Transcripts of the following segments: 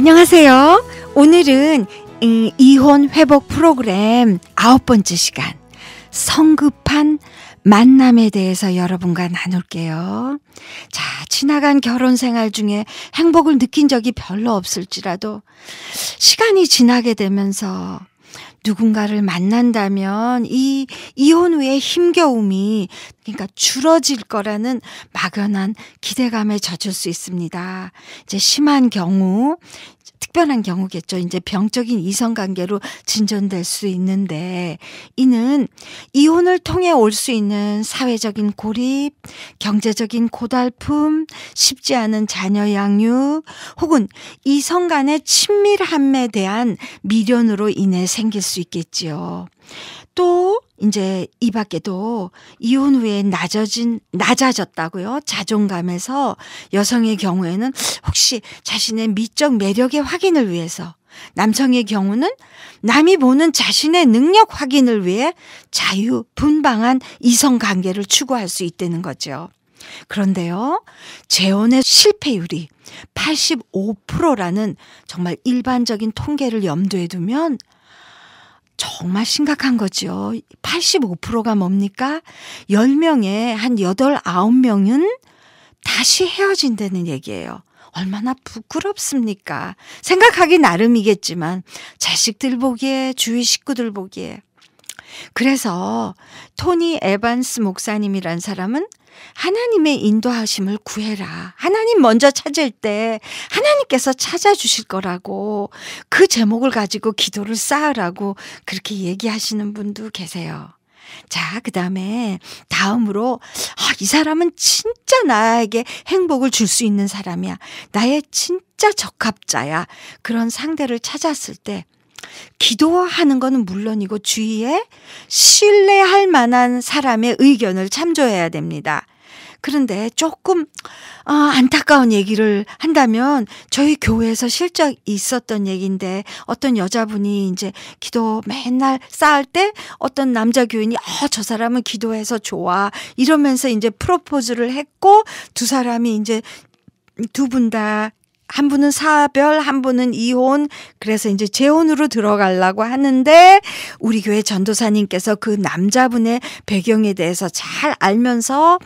안녕하세요. 오늘은 이혼 회복 프로그램 아홉 번째 시간 성급한 만남에 대해서 여러분과 나눌게요. 자, 지나간 결혼 생활 중에 행복을 느낀 적이 별로 없을지라도 시간이 지나게 되면서 누군가를 만난다면 이 이혼 후의 힘겨움이 그러니까 줄어질 거라는 막연한 기대감에 젖을 수 있습니다. 이제 심한 경우 특별한 경우겠죠. 이제 병적인 이성 관계로 진전될 수 있는데 이는 이혼을 통해 올 수 있는 사회적인 고립, 경제적인 고달픔, 쉽지 않은 자녀 양육 혹은 이성 간의 친밀함에 대한 미련으로 인해 생길 수 있겠지요. 또 이제 이 밖에도 이혼 후에 낮아진, 낮아졌다고요? 자존감에서 여성의 경우에는 혹시 자신의 미적 매력의 확인을 위해서 남성의 경우는 남이 보는 자신의 능력 확인을 위해 자유 분방한 이성 관계를 추구할 수 있다는 거죠. 그런데요, 재혼의 실패율이 85%라는 정말 일반적인 통계를 염두에 두면 정말 심각한 거지요. 85%가 뭡니까? 10명에 한 8, 9명은 다시 헤어진다는 얘기예요. 얼마나 부끄럽습니까? 생각하기 나름이겠지만 자식들 보기에 주위 식구들 보기에 그래서 토니 에반스 목사님이란 사람은 하나님의 인도하심을 구해라. 하나님 먼저 찾을 때 하나님께서 찾아주실 거라고 그 제목을 가지고 기도를 쌓으라고 그렇게 얘기하시는 분도 계세요. 자, 그 다음에 다음으로 아, 이 사람은 진짜 나에게 행복을 줄 수 있는 사람이야. 나의 진짜 적합자야. 그런 상대를 찾았을 때 기도하는 거는 물론이고 주위에 신뢰할 만한 사람의 의견을 참조해야 됩니다. 그런데 조금 어, 안타까운 얘기를 한다면 저희 교회에서 실적 있었던 얘기인데 어떤 여자분이 이제 기도 맨날 쌓을 때 어떤 남자 교인이 어, 저 사람은 기도해서 좋아 이러면서 이제 프로포즈를 했고 두 사람이 이제 두분다 한 분은 사별, 한 분은 이혼, 그래서 이제 재혼으로 들어가려고 하는데 우리 교회 전도사님께서 그 남자분의 배경에 대해서 잘 알면서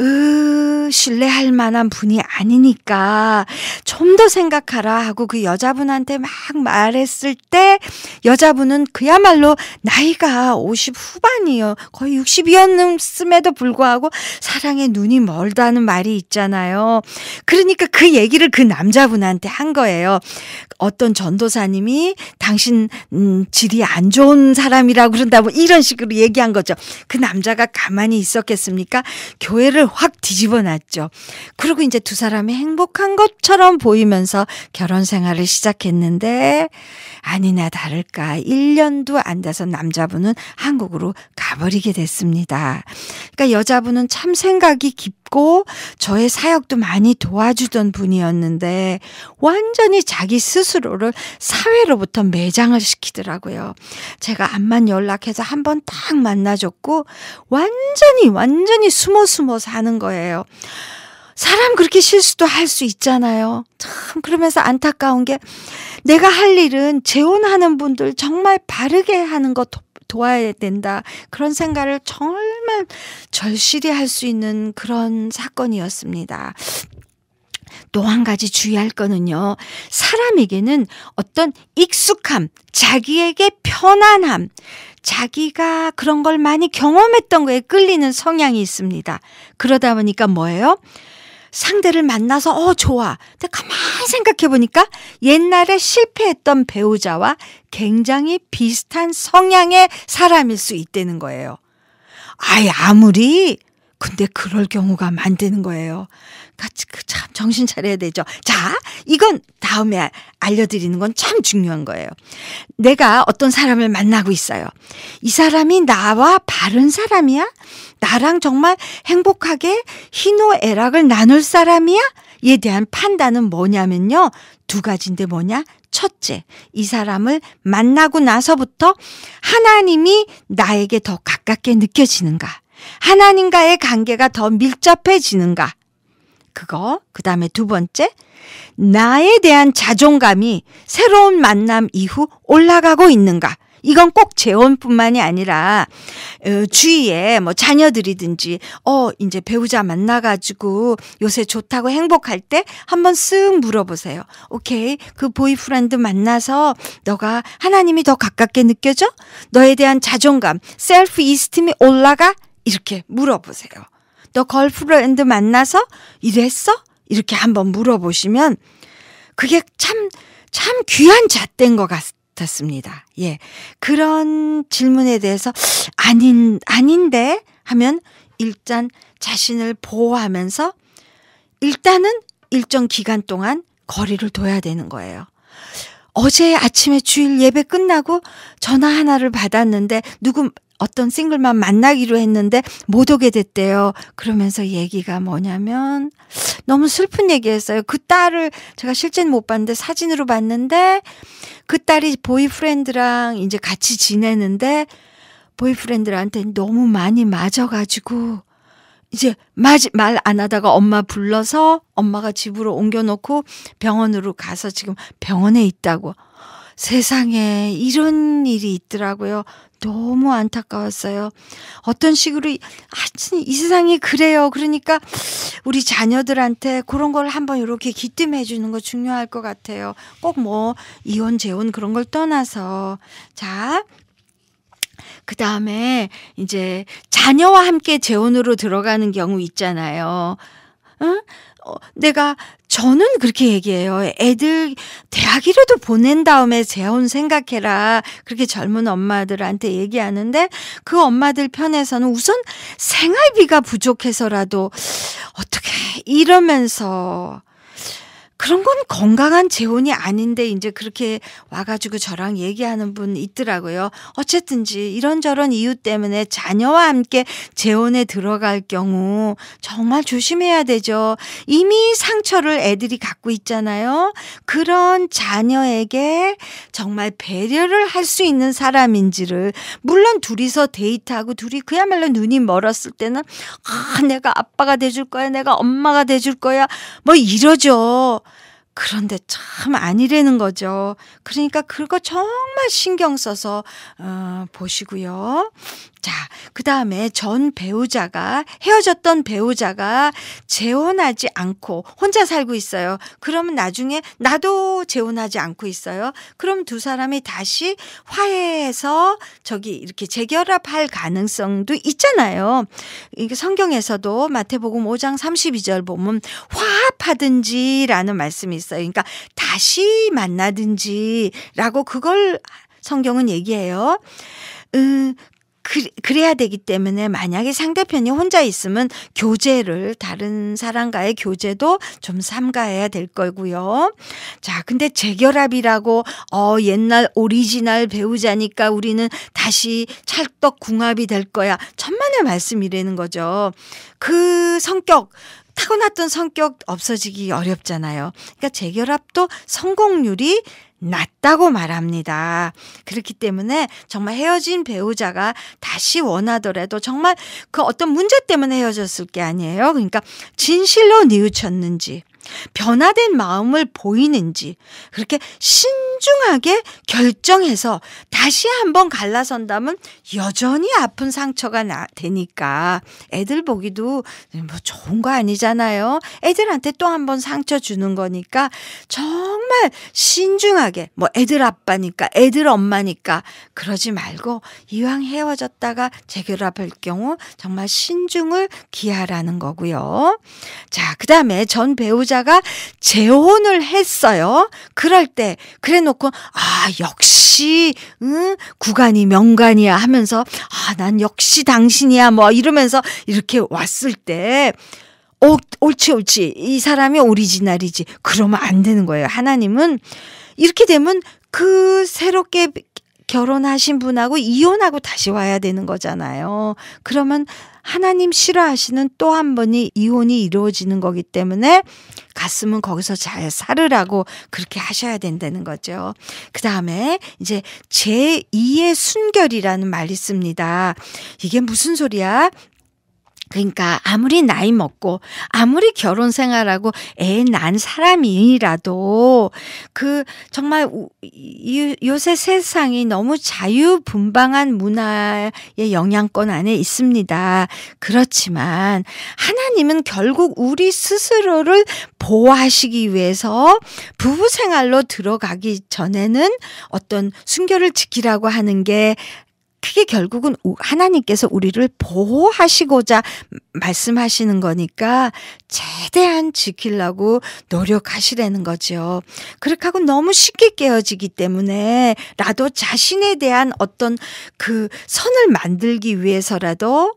으, 신뢰할 만한 분이 아니니까 좀 더 생각하라 하고 그 여자분한테 막 말했을 때 여자분은 그야말로 나이가 50 후반이요. 거의 60이었음에도 불구하고 사랑의 눈이 멀다는 말이 있잖아요. 그러니까 그 얘기를 그 남자분한테 한 거예요. 어떤 전도사님이 당신 음, 질이 안 좋은 사람이라고 그런다 고 이런 식으로 얘기한 거죠. 그 남자가 가만히 있었겠습니까? 교회를 거를 확 뒤집어 놨죠. 그리고 이제 두 사람이 행복한 것처럼 보이면서 결혼 생활을 시작했는데 아니나 다를까 1년도 안 돼서 남자분은 한국으로 가버리게 됐습니다. 그러니까 여자분은 참 생각이 깊고 저의 사역도 많이 도와주던 분이었는데 완전히 자기 스스로를 사회로부터 매장을 시키더라고요. 제가 암만 연락해서 한번 딱 만나줬고 완전히 완전히 숨어 숨어 사는 거예요. 사람 그렇게 실수도 할 수 있잖아요. 참 그러면서 안타까운 게 내가 할 일은 재혼하는 분들 정말 바르게 하는 것 도와야 된다. 그런 생각을 정말 절실히 할 수 있는 그런 사건이었습니다. 또 한 가지 주의할 거는요. 사람에게는 어떤 익숙함, 자기에게 편안함, 자기가 그런 걸 많이 경험했던 거에 끌리는 성향이 있습니다. 그러다 보니까 뭐예요? 상대를 만나서 어 좋아. 근데 가만히 생각해 보니까 옛날에 실패했던 배우자와 굉장히 비슷한 성향의 사람일 수 있다는 거예요. 아이 아무리 근데 그럴 경우가 많다는 거예요. 같이 그참 정신 차려야 되죠. 자, 이건 다음에 알려드리는 건 참 중요한 거예요. 내가 어떤 사람을 만나고 있어요. 이 사람이 나와 바른 사람이야? 나랑 정말 행복하게 희노애락을 나눌 사람이야? 이에 대한 판단은 뭐냐면요. 두 가지인데 뭐냐? 첫째, 이 사람을 만나고 나서부터 하나님이 나에게 더 가깝게 느껴지는가? 하나님과의 관계가 더 밀접해지는가? 그거. 그 다음에 두 번째. 나에 대한 자존감이 새로운 만남 이후 올라가고 있는가. 이건 꼭 재혼뿐만이 아니라 어, 주위에 뭐 자녀들이든지 어 이제 배우자 만나가지고 요새 좋다고 행복할 때 한번 쓱 물어보세요. 오케이 그 보이프렌드 만나서 너가 하나님이 더 가깝게 느껴져? 너에 대한 자존감, 셀프 이스팀이 올라가? 이렇게 물어보세요. 너 걸프렌드 만나서 이랬어? 이렇게 한번 물어보시면 그게 참, 참 귀한 잣대인 것 같았습니다. 예. 그런 질문에 대해서 아닌, 아닌데 하면 일단 자신을 보호하면서 일단은 일정 기간 동안 거리를 둬야 되는 거예요. 어제 아침에 주일 예배 끝나고 전화 하나를 받았는데 누구 어떤 싱글만 만나기로 했는데 못 오게 됐대요. 그러면서 얘기가 뭐냐면 너무 슬픈 얘기했어요. 그 딸을 제가 실제는 못 봤는데 사진으로 봤는데 그 딸이 보이프렌드랑 이제 같이 지내는데 보이프렌드한테 너무 많이 맞아가지고 이제 말 안 하다가 엄마 불러서 엄마가 집으로 옮겨놓고 병원으로 가서 지금 병원에 있다고. 세상에 이런 일이 있더라고요. 너무 안타까웠어요. 어떤 식으로 하여튼 아, 이 세상이 그래요. 그러니까 우리 자녀들한테 그런 걸 한번 이렇게 기뜸해 주는 거 중요할 것 같아요. 꼭 뭐 이혼 재혼 그런 걸 떠나서 자그 다음에 이제 자녀와 함께 재혼으로 들어가는 경우 있잖아요. 응? 어, 내가 저는 그렇게 얘기해요. 애들 대학이라도 보낸 다음에 재혼 생각해라. 그렇게 젊은 엄마들한테 얘기하는데 그 엄마들 편에서는 우선 생활비가 부족해서라도 어떻게 이러면서 그런 건 건강한 재혼이 아닌데 이제 그렇게 와가지고 저랑 얘기하는 분 있더라고요. 어쨌든지 이런저런 이유 때문에 자녀와 함께 재혼에 들어갈 경우 정말 조심해야 되죠. 이미 상처를 애들이 갖고 있잖아요. 그런 자녀에게 정말 배려를 할 수 있는 사람인지를 물론 둘이서 데이트하고 둘이 그야말로 눈이 멀었을 때는 아 내가 아빠가 돼줄 거야 내가 엄마가 돼줄 거야 뭐 이러죠. 그런데 참 아니라는 거죠. 그러니까 그거 정말 신경 써서 어, 보시고요. 자, 그 다음에 전 배우자가 헤어졌던 배우자가 재혼하지 않고 혼자 살고 있어요. 그러면 나중에 나도 재혼하지 않고 있어요. 그럼 두 사람이 다시 화해해서 저기 이렇게 재결합할 가능성도 있잖아요. 이게 성경에서도 마태복음 5장 32절 보면 화합하든지라는 말씀이 있어요. 그러니까 다시 만나든지라고 그걸 성경은 얘기해요. 음, 그, 그래야 되기 때문에 만약에 상대편이 혼자 있으면 교제를 다른 사람과의 교제도 좀 삼가해야 될 거고요. 자, 근데 재결합이라고 어 옛날 오리지널 배우자니까 우리는 다시 찰떡궁합이 될 거야. 천만의 말씀이라는 거죠. 그 성격 타고났던 성격 없어지기 어렵잖아요. 그러니까 재결합도 성공률이 낮다고 말합니다. 그렇기 때문에 정말 헤어진 배우자가 다시 원하더라도 정말 그 어떤 문제 때문에 헤어졌을 게 아니에요. 그러니까 진실로 뉘우쳤는지 변화된 마음을 보이는지 그렇게 신중하게 결정해서 다시 한번 갈라선다면 여전히 아픈 상처가 나, 되니까 애들 보기도 뭐 좋은 거 아니잖아요. 애들한테 또 한번 상처 주는 거니까 정말 신중하게 뭐 애들 아빠니까 애들 엄마니까 그러지 말고 이왕 헤어졌다가 재결합할 경우 정말 신중을 기하라는 거고요. 자, 그다음에 전 배우자 배자가 재혼을 했어요. 그럴 때 그래 놓고 아 역시 응 구간이 명간이야 하면서 아 난 역시 당신이야 뭐 이러면서 이렇게 왔을 때 어, 옳지 옳지 이 사람이 오리지널이지 그러면 안 되는 거예요. 하나님은 이렇게 되면 그 새롭게 결혼하신 분하고 이혼하고 다시 와야 되는 거잖아요. 그러면 하나님 싫어하시는 또 한 번이 이혼이 이루어지는 거기 때문에 갔으면 거기서 잘 살으라고 그렇게 하셔야 된다는 거죠. 그 다음에 이제 제2의 순결이라는 말이 있습니다. 이게 무슨 소리야? 그러니까 아무리 나이 먹고 아무리 결혼 생활하고 애난 사람이라도 그 정말 요새 세상이 너무 자유분방한 문화의 영향권 안에 있습니다. 그렇지만 하나님은 결국 우리 스스로를 보호하시기 위해서 부부 생활로 들어가기 전에는 어떤 순결을 지키라고 하는 게 그게 결국은 하나님께서 우리를 보호하시고자 말씀하시는 거니까 최대한 지키려고 노력하시라는 거죠. 그렇게 하고 너무 쉽게 깨어지기 때문에 라도 자신에 대한 어떤 그 선을 만들기 위해서라도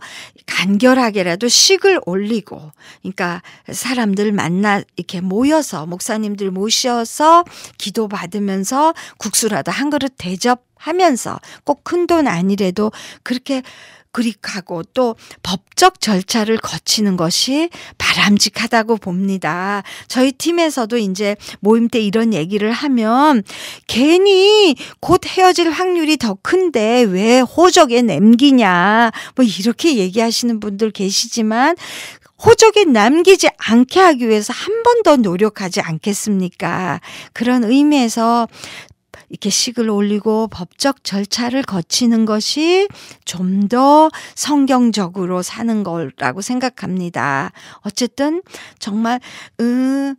간결하게라도 식을 올리고 그러니까 사람들 만나 이렇게 모여서 목사님들 모셔서 기도 받으면서 국수라도 한 그릇 대접 하면서 꼭 큰 돈 아니래도 그렇게 그릭하고 또 법적 절차를 거치는 것이 바람직하다고 봅니다. 저희 팀에서도 이제 모임 때 이런 얘기를 하면 괜히 곧 헤어질 확률이 더 큰데 왜 호적에 남기냐 뭐 이렇게 얘기하시는 분들 계시지만 호적에 남기지 않게 하기 위해서 한 번 더 노력하지 않겠습니까? 그런 의미에서 이렇게 식을 올리고 법적 절차를 거치는 것이 좀 더 성경적으로 사는 거라고 생각합니다. 어쨌든 정말 음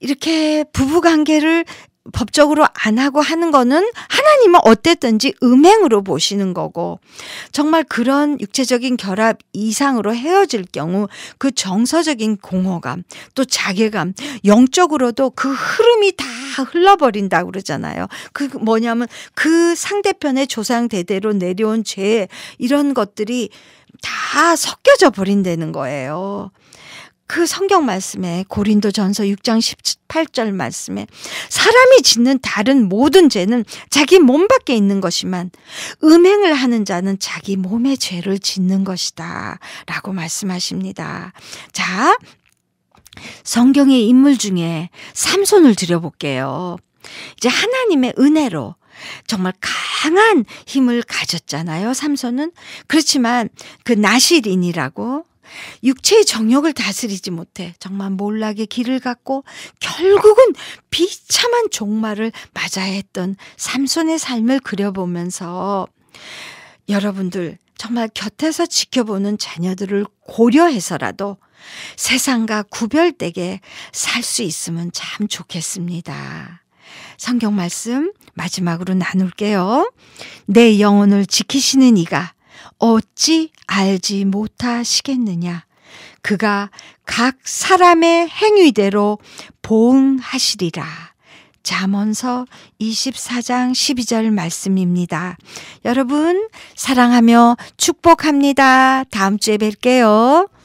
이렇게 부부 관계를 법적으로 안 하고 하는 거는 하나님은 어땠든지 음행으로 보시는 거고 정말 그런 육체적인 결합 이상으로 헤어질 경우 그 정서적인 공허감 또 자괴감 영적으로도 그 흐름이 다 흘러버린다 고 그러잖아요. 그 뭐냐면 그 상대편의 조상 대대로 내려온 죄 이런 것들이 다 섞여져 버린다는 거예요. 그 성경 말씀에 고린도 전서 6장 18절 말씀에 사람이 짓는 다른 모든 죄는 자기 몸 밖에 있는 것이만 음행을 하는 자는 자기 몸의 죄를 짓는 것이다. 라고 말씀하십니다. 자, 성경의 인물 중에 삼손을 들여볼게요. 이제 하나님의 은혜로 정말 강한 힘을 가졌잖아요. 삼손은 그렇지만 그 나실인이라고 육체의 정욕을 다스리지 못해 정말 몰락의 길을 갔고 결국은 비참한 종말을 맞아야 했던 삼손의 삶을 그려보면서 여러분들 정말 곁에서 지켜보는 자녀들을 고려해서라도 세상과 구별되게 살 수 있으면 참 좋겠습니다. 성경 말씀 마지막으로 나눌게요. 내 영혼을 지키시는 이가 어찌 알지 못하시겠느냐. 그가 각 사람의 행위대로 보응하시리라. 잠언서 24장 12절 말씀입니다. 여러분 사랑하며 축복합니다. 다음 주에 뵐게요.